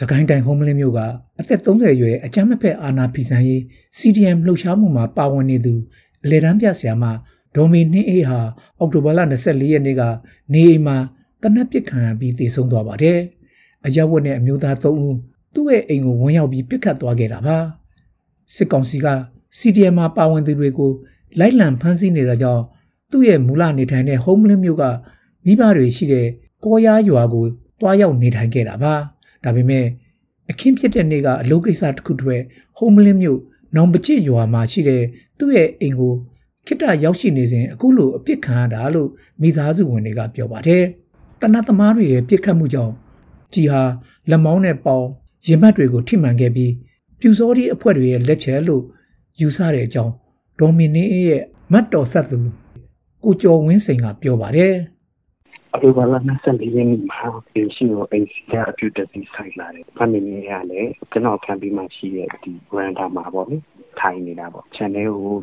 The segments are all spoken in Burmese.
စကိုင်းတိုင်းဟိုမလင်းမြို့ကအသက်30အရွယ်အကြမ်းမဖက်အာဏာဖီဆန်ရေး CDM လှုပ်ရှားမှုမှာပါဝင်နေသူအလေတန်းပြဆရာမဒေါ်မီနှင်းအေးဟာအောက်တိုဘာလ24ရက်နေ့ကနေအိမ်မှာတနက်ပစ်ခံရပြီးသေဆုံးသွားပါတယ်။အရဝတ်နဲ့အမျိုးသား3ဦးသူ့ရဲ့အိမ်ကိုဝင်ရောက်ပြီးပစ်ခတ်သွားခဲ့တာပါ။စစ်ကောင်စီက CDM မှာပါဝင်သူတွေကိုလိုက်လံဖမ်းဆီးနေတာကြောင့်သူ့ရဲ့မူလနေထိုင်တဲ့ homeless မြို့ကမိဘတွေရှိတဲ့ကောရားရွာကိုတွားရောက်နေထိုင်ခဲ့တာပါ။ဒါပေမဲ့အခင်းဖြစ်တဲ့နေ့ကအလုပ်ကိစ္စတစ်ခုတွေ့ homeless မြို့နောင်ပကျစ်ရွာမှာရှိတဲ့သူ့ရဲ့အိမ်ကိုခိတ္တရောက်ရှိနေစဉ်အခုလိုအပြစ်ခံရတာလို့မိသားစုဝင်တွေကပြောပါတယ်။တနတ်သမားတွေရဲ့ပြစ်ခတ်မှုကြောင့်ကြည်ဟာလက်မောင်းနဲ့ပေါင်ရမတ်တွေကိုထိမှန်ခဲ့ပြီးပြူစောဒီအဖွဲ့တွေရဲ့လက်ချက်လို့ယူဆတဲ့အကြောင်းဒေါ်မီနီရဲ့မတ်တော်ဆက်သူကိုကျော်ဝင်းစိန်ကပြောပါတယ်။အော်တိုဘာလ24ရက်နေ့မှာဒီရှိကိုအိမ်စီကအပြုတက်ပြီးဆိုင်လာတယ်။ဖမ်းမိနေရလေကျွန်တော်ခံပြီးမှရှိရဲ့ဒီ grander မှာပေါ့လေထိုင်နေတာပေါ့ channel ကို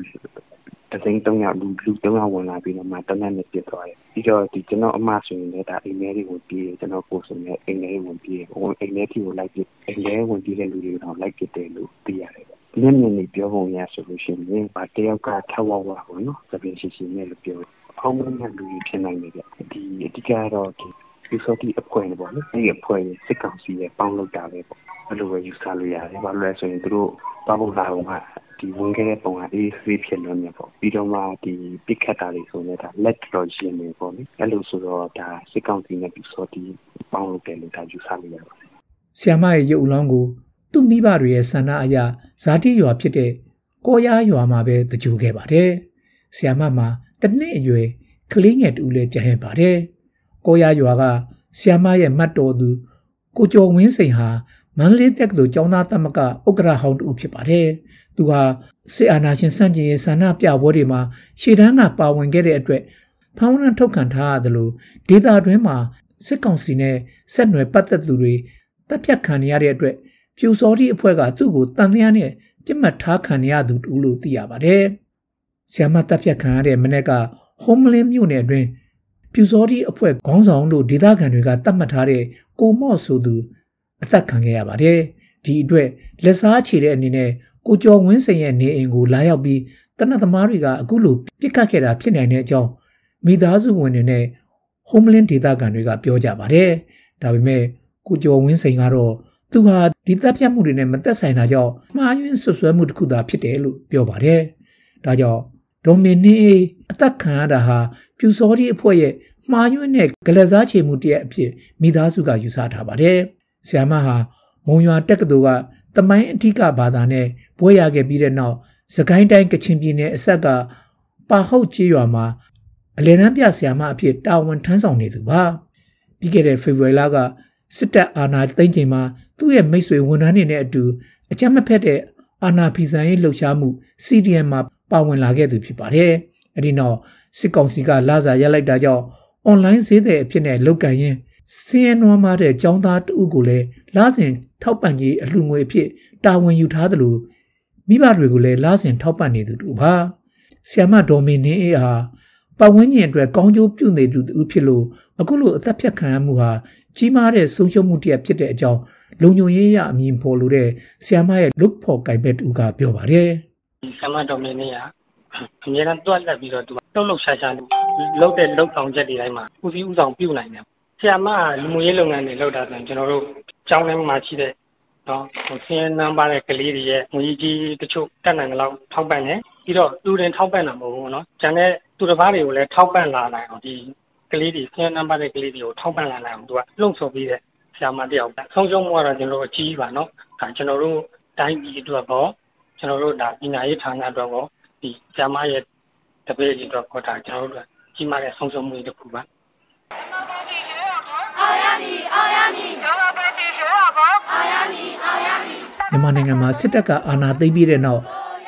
တသိန်း300လူလူ300ဝင်လာပြီးတော့မှတနက်နေ့ပြစ်သွားတယ်။ပြီးတော့ဒီကျွန်တော်အမဆိုရင်လည်းဒါအိမ်ထဲတွေကိုပြေးကျွန်တော်ကိုယ်ဆိုရင်အိမ်ထဲဝင်ပြေးဟိုအိမ်ထဲကိုလိုက်ပြေးအိမ်ထဲဝင်ပြေးတဲ့လူတွေတော့လိုက်ပြစ်တယ်လို့သိရတယ်။မျက်မြင်နေပြောပုံရဆိုလို့ရှိရင်ဗာတယောက်ကထဝဝပေါ့နော်။သပင်ရှိရှိနဲ့လို့ပြောတယ်။ဖုံးလို့မြန်လူတွေဖြစ်နိုင်တယ်ဗျဒီအဓိကတော့ဒီ security အဖွဲ့နဲ့ပေါ့နော်အဲ့ဒီအဖွဲ့ရဲ့စစ်ကောင်စီရဲ့ပေါင်းလုပ်တာပဲပေါ့အဲ့လိုပဲယူဆလို့ရတယ်ဘာလို့လဲဆိုရင်သူတို့ပေါင်းလုပ်တာကဒီဝင်ခဲ့တဲ့ပုံကအေးဆေးဖြစ်လွန်းနေပေါ့ပြီးတော့မှဒီပစ်ခတ်တာတွေဆိုနေတာ let တော့ရှင်းနေပေါ့လေအဲ့လိုဆိုတော့ဒါစစ်ကောင်စီနဲ့ security ပေါင်းလုပ်တယ်လို့ဒါယူဆလို့ရပါတယ်ဆီယမရဲ့ရုပ်အလောင်းကိုသူ့မိဘတွေရဲ့ဆန္ဒအရဇာတိရွာဖြစ်တဲ့ကောရရွာမှာပဲတကြိုခဲ့ပါတယ်ဆီယမမှာတနှစ်အရွယ်ကလေးငယ်တူလည်းကြံ့ရပါတယ်။ကောရရွာကဆီယမရဲ့မတ်တော်သူ ကိုကျော်ဝင်းစိန်ဟာမန္တလေးတက္ကသိုလ်ကျောင်းသားသမဂ္ဂဥက္ကရာဟောင်းတူဖြစ်ပါတယ်။သူဟာစစ်အာဏာရှင်စန့်ကျင်ရေးဆန္ဒပြပွဲတွေမှာ ရှေ့တန်းကပါဝင်ခဲ့တဲ့အတွက်ဖမ်းဝရမ်းထုတ်ခံထားရသလိုဒေသတွင်းမှာစစ်ကောင်စီနဲ့ဆက်နွယ်ပတ်သက်သူတွေတပ်ဖြတ်ခံရတဲ့အတွက်ပြူစောတိအဖွဲ့ကသူ့ကိုတန်လျာနဲ့ပြစ်မှတ်ထားခံရသူတူလို့သိရပါတယ်။ဆ iam မတပ်ဖြတ်ခံရတဲ့မနေ့က Homeland မြို့နယ်အတွင်းပြူစောတိအဖွဲ့ခေါင်းဆောင်လို့ဒေသခံတွေကတတ်မှတ်ထားတဲ့ကိုမော့ဆိုသူအသက်ခံခဲ့ရပါတယ်။ဒီအတွက်လက်စားချေတဲ့အနေနဲ့ကိုကျော်ဝင်းစိန်ရဲ့နေအိမ်ကိုလာရောက်ပြီးတနတ်သမားတွေကအခုလိုပြစ်ခတ်ခဲ့တာဖြစ်နိုင်တဲ့အကြောင်းမိသားစုဝင်တွေနဲ့ Homeland ဒေသခံတွေက ပြောကြပါတယ်။ဒါပေမဲ့ကိုကျော်ဝင်းစိန်ကတော့သူဟာဒီတပ်ဖြတ်မှုတွေနဲ့မသက်ဆိုင်တာကြောင့်မှားယွင်းဆွဆွဲမှုတစ်ခုသာဖြစ်တယ်လို့ပြောပါတယ်။ဒါကြောင့်ဒေါ်မီနီအသက်ခံရတာဟာပြူစောဒီအဖွဲ့ရဲ့မှားယွင်းတဲ့ဂလက်စားချေမှုတရက်အဖြစ်မိသားစုကယူဆထားပါတယ်။ဆီယမဟာမုံရွာတက္ကသိုလ်ကတမိုင်းအထက်ဘာသာနဲ့ဘွဲရခဲ့ပြီးတဲ့နောက်စကိုင်းတိုင်းကချင်ပြည်နယ်အဆက်ကပါဟုတ်ကျေးရွာမှာအလယ်နှမ်းပြဆီယမအဖြစ်တာဝန်ထမ်းဆောင်နေသူပါ။ပြီးခဲ့တဲ့ဖေဖော်ဝါရီလကစစ်တပ်အာဏာသိမ်းချိန်မှာသူ့ရဲ့မိတ်ဆွေဝန်ထမ်းတွေနဲ့အတူအကြမ်းမဖက်တဲ့အာဏာဖီဆန်ရေးလှုပ်ရှားမှု CDM မှာပါဝင်လာခဲ့သူဖြစ်ပါတယ်။အဲဒီနောက်စစ်ကောင်စီကလာစာရက်လိုက်တာကြောင့် online ဈေးသည်အဖြစ်နဲ့လုတ်ကန်ရင်းစင်းရဲနွားမတဲ့ចောင်းသားတဦးကိုလည်းလာစဉ်ထောက်ပံ့ကြီးအလှငွေအဖြစ်တာဝန်ယူထားသလိုမိဘတွေကိုလည်းလာစဉ်ထောက်ပံ့နေသူတူပါ။ဆီယမဒေါ်မီနင်းအေးဟာပတ်ဝန်းကျင်အတွက်ကောင်းကျိုးပြုနေသူတူဖြစ်လို့အခုလိုအသက်ဖြတ်ခံရမှုဟာကြီးမားတဲ့ဆုံးရှုံးမှုတစ်ရပ်ဖြစ်တဲ့အကြောင်းလုံခြုံရေးရအမည်ဖော်လို့တဲ့ဆီယမရဲ့လုတ်ဖော်ကင်ဘက်တူကပြောပါတယ်။ဒီဆမတော်မင်းလေးကအများအားတွက်လက်ပြီးတော့သူကလှုပ်လှုပ်ရှားရှားလုပ်တဲ့လုပ်ဆောင်ချက်တွေတိုင်းမှာဦးစီးဦးဆောင်ပြုနိုင်တယ်။ဆရာမကလူမှုရေးလုပ်ငန်းတွေလုပ်တာဆိုရင်ကျွန်တော်တို့ကျောင်းထဲမှာရှိတဲ့နော်ဆင်းရဲနမ်းပါတဲ့ကလေးတွေရဲ့ငွေကြီးတချို့တတ်နိုင်ကြလောက်ထောက်ပံ့တယ်။ပြီးတော့သူတင်ထောက်ပံ့တာမဟုတ်ဘူးနော်။ကျန်တဲ့သူတစ်ပါးတွေကိုလည်းထောက်ပံ့လာနိုင်အောင်ဒီကလေးတွေဆင်းရဲနမ်းပါတဲ့ကလေးတွေကိုထောက်ပံ့လာနိုင်အောင်သူကလှုံ့ဆော်ပေးတဲ့ဆရာမတယောက်ပဲ။ဆုံးရှုံးမှုကတော့ကျွန်တော်အကြီးပါနော်။ဒါကျွန်တော်တို့တိုင်းပြည်အတွက်ပေါ့ကျွန်တော်တို့ဒါပညာရေးဌာနအတွက်ရောဒီကျမရဲ့တပည့်တွေအတွက်ရောဒါကျွန်တော်တို့ကြီးမားတဲ့ဆုံးရှုံးမှုတစ်ခုပါအောင်ရမည်အောင်ရမည်ဒေါ်လာပေးရှင်ရပါအောင်ရမည်အောင်ရမည်မြန်မာနိုင်ငံမှာစစ်တပ်ကအာဏာသိမ်းပြီးတဲ့နောက်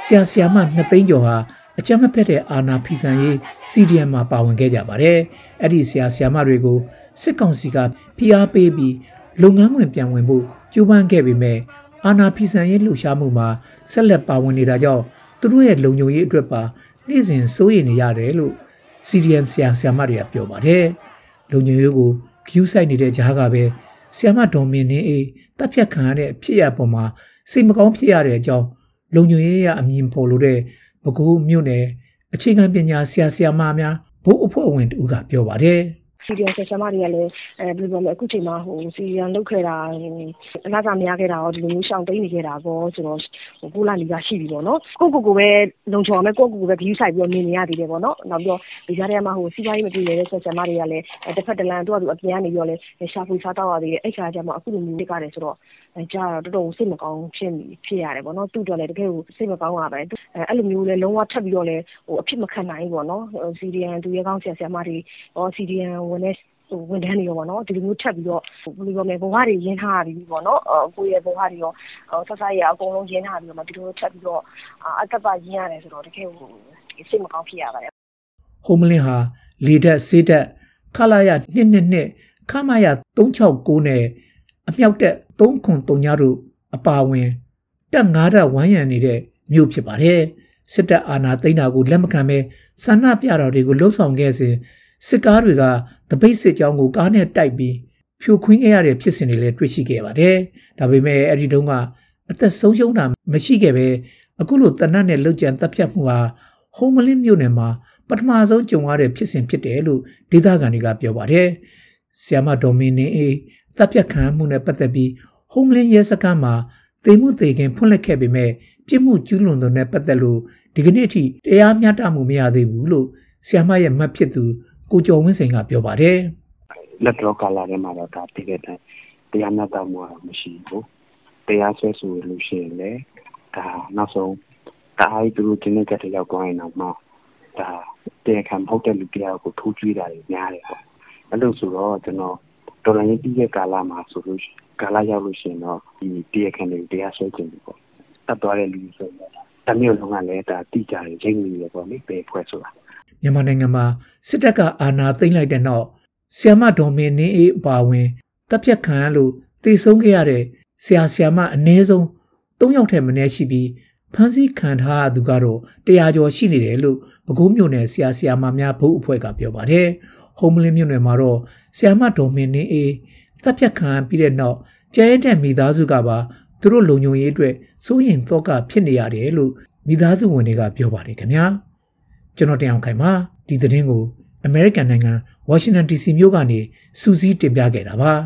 ဆရာဆရာမ2သိန်းကျော်ဟာအကြမ်းမဖက်တဲ့အာဏာဖီဆန်ရေး CDM မှာပါဝင်ခဲ့ကြပါတယ်။အဲ့ဒီဆရာဆရာမတွေကိုစစ်ကောင်စီကဖိအားပေးပြီးလုပ်ငန်းဝင်ပြန်ဝင်ဖို့ကြိုးပမ်းခဲ့ပေမဲ့အာဏာဖီဆန်ရေးလှုပ်ရှားမှုမှာဆက်လက်ပါဝင်နေတာကြောင့်သူတို့ရဲ့လုံခြုံရေးအတွက်ပါနေ့စဉ်စိုးရိမ်နေရတယ်လို့ CDM ဆရာဆရာမတွေကပြောပါတယ်။လုံခြုံရေးကိုဂယူးဆိုင်နေတဲ့ကြားကပဲဆရာမဒေါ်မင်းနှင်းအေးတပ်ဖြတ်ခံရတဲ့ဖြစ်ရပေါ်မှာစိတ်မကောင်းဖြစ်ရတဲ့အကြောင်းလုံခြုံရေးရအမြင်ပေါ်လို့တဲ့မကူမြို့နယ်အခြေခံပညာဆရာဆရာမများဘုတ်အဖွဲ့ဝင်တူကပြောပါတယ်။။ CDM ဆရာဆရာမတွေကလည်းအခုချိန်မှာ CDM လုပ်ခဲ့တာ၊လစာမရခဲ့တာရောဒီလိုမျိုးရှောင်တိမ်းနေခဲ့တာရောဆိုတော့၉လနီးပါးရှိပြီပေါ့နော်။ကိုယ့်ကိုယ်ကိုပဲလုံခြုံအောင်ကိုယ့်ကိုယ်ကိုပဲဂရုစိုက်ပြီးတော့နေနေရသေးတယ်ပေါ့နော်။နောက်ပြီးတော့ဒီကြားထဲမှာစီးပွားရေးမပြေလည်တဲ့ဆရာဆရာမတွေကလည်းတဘက်တလမ်းသူ့ဟာသူအပြင်ကနေပြီးတော့လည်းရှာဖွေစားသောက်ရသေးတယ်။အဲဒီအခါကျမှအခုလိုမျိုးဖြစ်ရတယ်ဆိုတော့ကျတော့တော်တော်ကိုစိတ်မကောင်းဖြစ်ရတယ်ပေါ့နော်။သူ့အတွက်လည်းတကယ့်ကိုစိတ်မကောင်းရပါတယ်။အဲလိုမျိုးလည်းလုံးဝထပ်ပြီးတော့လည်းအဖြစ်မခံနိုင်ဘူးပေါ့နော်။ CDM သူရဲကောင်းဆရာဆရာမတွေရော CDM ဝဝန်တဲ့ဝန်ထမ်းတွေရောပေါ့နော်ဒီလိုမျိုးထပ်ပြီးတော့ဘယ်လိုပြောမလဲဘဝတွေရင်းထားပြီးပေါ့နော်ကိုယ့်ရဲ့ဘဝတွေရောဆက်စားရအကုန်လုံးရင်းထားပြီးတော့မှဒီလိုထပ်ပြီးတော့အသက်ပါရင်းရတယ်ဆိုတော့တကယ်ဟိုစိတ်မကောင်းဖြစ်ရပါတယ်ဟိုမလင်းဟာလီဒက်စေးဒက်ခလာရ122ခမရ369နဲ့အမြောက်တက်303ညတို့အပါဝင် တက်9ဓာတ်ဝမ်းရံနေတဲ့မြို့ဖြစ်ပါတယ်စစ်တပ်အာဏာသိမ်းတာကိုလက်မခံဘဲဆန္ဒပြတာတွေကိုလှုပ်ဆောင်ခဲ့စဉ်စစ်ကားတွေကတပိတ်စစ်ကြောင်းကိုကားနဲ့တိုက်ပြီးဖြိုခွင်းခဲ့ရတဲ့ဖြစ်စဉ်တွေလည်းတွေ့ရှိခဲ့ပါတယ်။ဒါပေမဲ့အဲ့ဒီတုန်းကအသက်ဆုံးရှုံးတာမရှိခဲ့ပဲအခုလိုတနတ်နဲ့လှုပ်ကြံတပ်ဖြတ်မှုဟာဟိုမလင်းမြို့နယ်မှာပထမဆုံးကြုံရတဲ့ဖြစ်စဉ်ဖြစ်တယ်လို့ဒေသခံတွေကပြောပါတယ်။ဆီယမဒေါ်မီနီအေတပ်ဖြတ်ခံမှုနဲ့ပတ်သက်ပြီးဟိုမလင်းရဲစခန်းမှာသေမှုသေခင်ဖွင့်လှစ်ခဲ့ပေမဲ့ပြစ်မှုကျူးလွန်သူနဲ့ပတ်သက်လို့ဒီကနေ့အထိတရားမျှတမှုမရသေးဘူးလို့ဆီယမရဲ့မှတ်ဖြစ်သူကိုကျော်ဝင်းစိန်ကပြောပါတယ်။လက်တော်ကာလာထဲမှာတော့ဒါတကယ်တမ်းတရားမျှတမှုတော့မရှိဘူး။တရားဆွဲဆိုလို့ရှိရင်လည်းဒါနောက်ဆုံးဒါအားသူတို့ဒီနေ့ကတည်းကရောက်သွားရင်တော့မှဒါတရားခံမဟုတ်တဲ့လူတရားကိုထိုးကျွေးတာတွေများတယ်ပေါ့။အဲ့လိုဆိုတော့ကျွန်တော်ဒေါ်လာရင်းပြီးတဲ့ကာလမှာဆိုလို့ကာလရောက်လို့ရှိရင်တော့ဒီတရားခံတွေတရားဆွဲခြင်းတွေပေါ့။တတ်သွားတဲ့လူဆိုတော့တမျိုးလုံးကလည်းဒါတိကျတယ်ချိန်မီတယ်ပေါ့လေပေဖွဲ့ဆိုတာ။မြန်မာနိုင်ငံမှာစစ်တပ်ကအာဏာသိမ်းလိုက်တဲ့နောက်ဆီယမဒေါ်မင်းနင်းအေးအပါဝင်တပ်ဖြတ်ခံရလို့တေဆုံးခဲ့ရတဲ့ဆရာဆီယမအနည်းဆုံး၃ယောက်ထက်မနည်းရှိပြီးဖမ်းဆီးခံထားရသူကတော့100ကျော်ရှိနေတယ်လို့ပဲခူးမြို့နယ်ဆရာဆီယမများဘုတ်အဖွဲ့ကပြောပါတယ်။ဟုံးမလင်းမြို့နယ်မှာတော့ဆီယမဒေါ်မင်းနင်းအေးတပ်ဖြတ်ခံပြီးတဲ့နောက်ကျန်းတဲ့မိသားစုကပါသူတို့လုံခြုံရေးအတွက်စိုးရင်တော့ကဖြစ်နေရတယ်လို့မိသားစုဝင်တွေကပြောပါတယ်ခင်ဗျာ။ကျွန်တော်တင်အောင်ခိုင်ပါဒီသတင်းကို American နိုင်ငံ Washington DC မြို့ကနေစူးစီးတင်ပြခဲ့တာပါ။